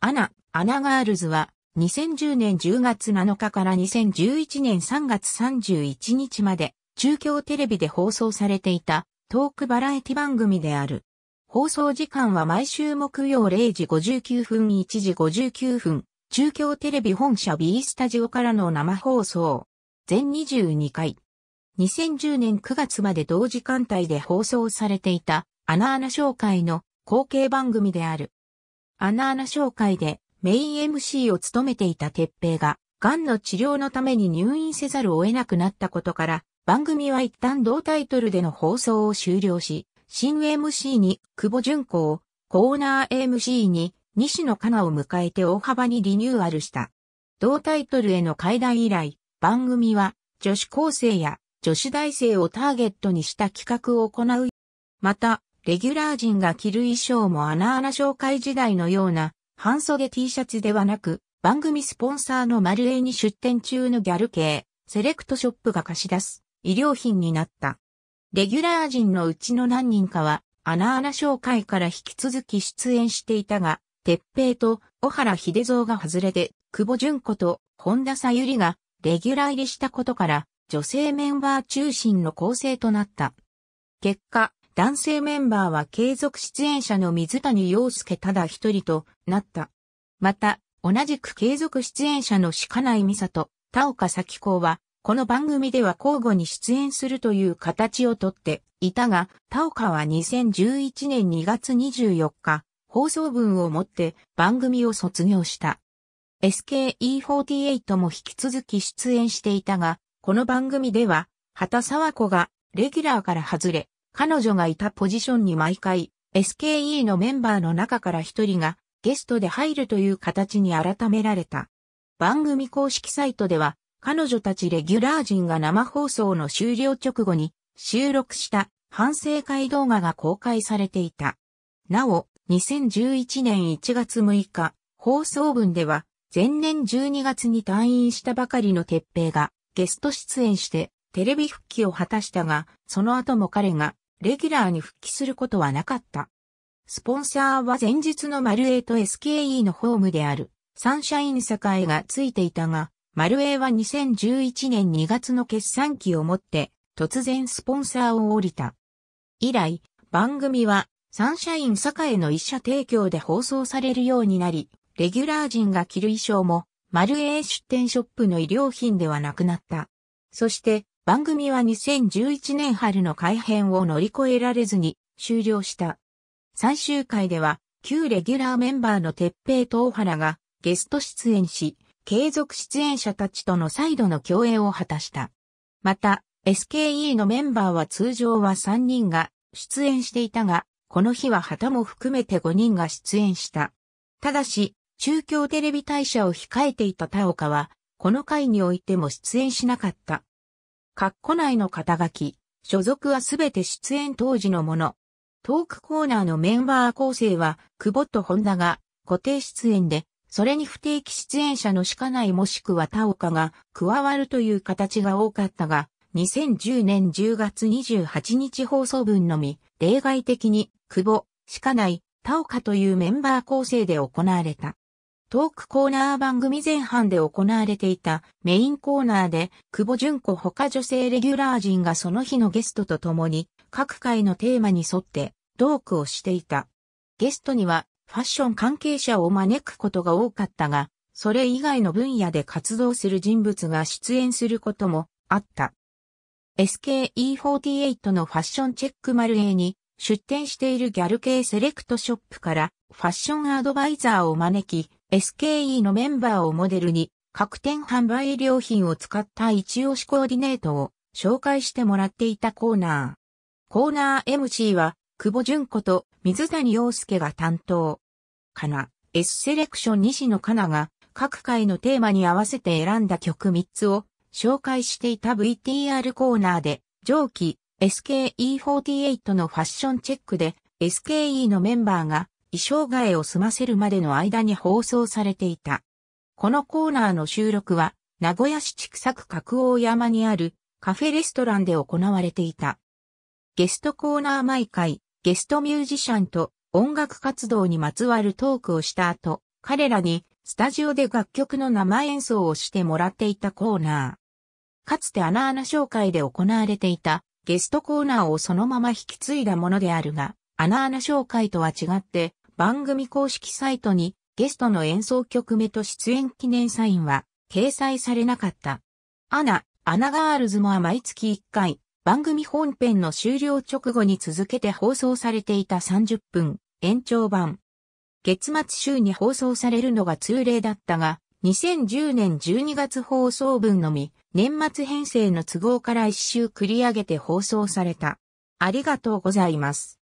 アナ、アナガールズは、2010年10月7日から2011年3月31日まで、中京テレビで放送されていた、トークバラエティ番組である。放送時間は毎週木曜0時59分1時59分、中京テレビ本社 B スタジオからの生放送。全22回。2010年9月まで同時間帯で放送されていた、アナアナ紹介の後継番組である。アナアナでメイン MC を務めていた鉄平が、癌の治療のために入院せざるを得なくなったことから、番組は一旦同タイトルでの放送を終了し、新 MC に久保純子を、コーナー MC に西野カナを迎えて大幅にリニューアルした。同タイトルへの会談以来、番組は女子高生や女子大生をターゲットにした企画を行う。また、レギュラー陣が着る衣装も穴穴紹介時代のような、半袖 T シャツではなく、番組スポンサーの丸栄に出店中のギャル系、セレクトショップが貸し出す、衣料品になった。レギュラー陣のうちの何人かは、穴穴紹介から引き続き出演していたが、鉄平と小原秀蔵が外れで、久保純子と本田さゆりがレギュラー入りしたことから、女性メンバー中心の構成となった。結果、男性メンバーは継続出演者の水谷陽介ただ一人となった。また、同じく継続出演者の鹿内美里、田岡咲子は、この番組では交互に出演するという形をとっていたが、田岡は2011年2月24日、放送分をもって番組を卒業した。SKE48 も引き続き出演していたが、この番組では、畑沢子がレギュラーから外れ、彼女がいたポジションに毎回 SKE のメンバーの中から一人がゲストで入るという形に改められた。番組公式サイトでは彼女たちレギュラー陣が生放送の終了直後に収録した反省会動画が公開されていた。なお、2011年1月6日、放送分では、前年12月に退院したばかりの鉄平がゲスト出演してテレビ復帰を果たしたが、その後も彼がレギュラーに復帰することはなかった。スポンサーは前日のマルエイと SKE のホームである、サンシャイン栄がついていたが、マルエは2011年2月の決算期をもって、突然スポンサーを降りた。以来、番組は、サンシャイン栄の一社提供で放送されるようになり、レギュラー陣が着る衣装も、マルエ出店ショップの衣料品ではなくなった。そして、番組は2011年春の改編を乗り越えられずに終了した。最終回では、旧レギュラーメンバーの鉄平と大原がゲスト出演し、継続出演者たちとの再度の共演を果たした。また、SKE のメンバーは通常は3人が出演していたが、この日は旗も含めて5人が出演した。ただし、中京テレビ大社を控えていた田岡は、この回においても出演しなかった。括弧内の肩書き、所属はすべて出演当時のもの。トークコーナーのメンバー構成は、久保と本田が固定出演で、それに不定期出演者のしかないもしくは田岡が加わるという形が多かったが、2010年10月28日放送分のみ、例外的に、久保、しかない、田岡というメンバー構成で行われた。トークコーナー番組前半で行われていたメインコーナーで、久保純子他女性レギュラー陣がその日のゲストと共に、各回のテーマに沿ってトークをしていた。ゲストにはファッション関係者を招くことが多かったが、それ以外の分野で活動する人物が出演することもあった。SKE48 のファッションチェックマル A に出展しているギャル系セレクトショップからファッションアドバイザーを招き、SKE のメンバーをモデルに、各店販売良品を使った一押しコーディネートを紹介してもらっていたコーナー。コーナー MC は、久保純子と水谷陽介が担当。かな、S セレクション西野かなが、各回のテーマに合わせて選んだ曲3つを紹介していた VTR コーナーで、上記 SKE48 のファッションチェックで SKE のメンバーが衣装替えを済ませるまでの間に放送されていた。このコーナーの収録は、名古屋市畜作角王山にあるカフェレストランで行われていた。ゲストコーナー毎回、ゲストミュージシャンと音楽活動にまつわるトークをした後、彼らにスタジオで楽曲の生演奏をしてもらっていたコーナー。かつて穴穴紹介で行われていたゲストコーナーをそのまま引き継いだものであるが、穴穴紹介とは違って、番組公式サイトにゲストの演奏曲目と出演記念サインは掲載されなかった。アナ、アナガールズもは毎月1回、番組本編の終了直後に続けて放送されていた30分、延長版。月末週に放送されるのが通例だったが、2010年12月放送分のみ、年末編成の都合から一周繰り上げて放送された。ありがとうございます。